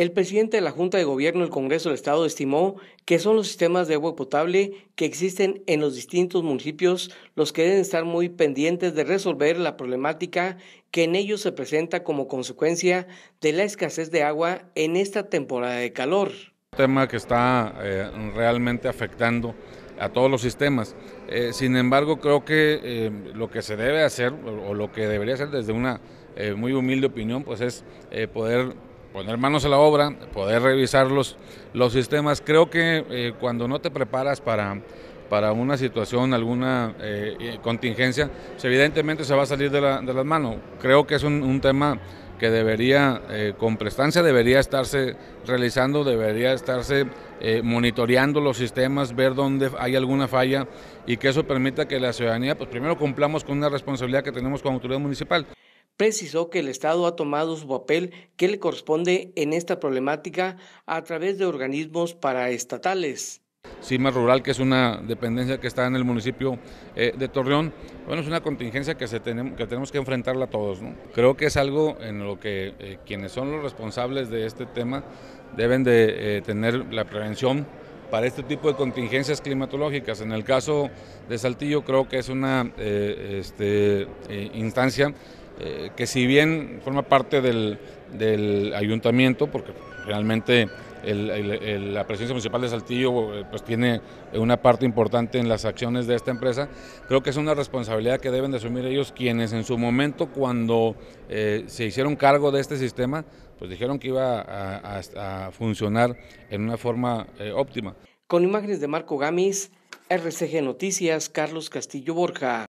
El presidente de la Junta de Gobierno del Congreso del Estado estimó que son los sistemas de agua potable que existen en los distintos municipios los que deben estar muy pendientes de resolver la problemática que en ellos se presenta como consecuencia de la escasez de agua en esta temporada de calor. Un tema que está eh, realmente afectando a todos los sistemas. Eh, sin embargo, creo que eh, lo que se debe hacer o, lo que debería hacer desde una muy humilde opinión, pues es poder poner manos a la obra, poder revisar los, sistemas. Creo que eh, cuando no te preparas para, para una situación, alguna eh, eh, contingencia, pues, evidentemente se va a salir de, las manos. Creo que es un, tema que debería, con prestancia, debería estarse realizando, debería estarse monitoreando los sistemas, ver dónde hay alguna falla y que eso permita que la ciudadanía, pues primero cumplamos con una responsabilidad que tenemos como autoridad municipal precisó que el Estado ha tomado su papel que le corresponde en esta problemática a través de organismos paraestatales. CIMA Rural, que es una dependencia que está en el municipio eh, de Torreón, bueno, es una contingencia que, se tenemos, que tenemos que enfrentarla todos. ¿no? Creo que es algo en lo que eh, quienes son los responsables de este tema deben de eh, tener la prevención para este tipo de contingencias climatológicas. En el caso de Saltillo creo que es una este, instancia eh, que si bien forma parte del, ayuntamiento, porque realmente la presidencia municipal de Saltillo eh, pues tiene una parte importante en las acciones de esta empresa. Creo que es una responsabilidad que deben de asumir ellos quienes en su momento cuando eh, se hicieron cargo de este sistema, pues dijeron que iba a, funcionar en una forma óptima. Con imágenes de Marco Gamis, RCG Noticias, Carlos Castillo Borja.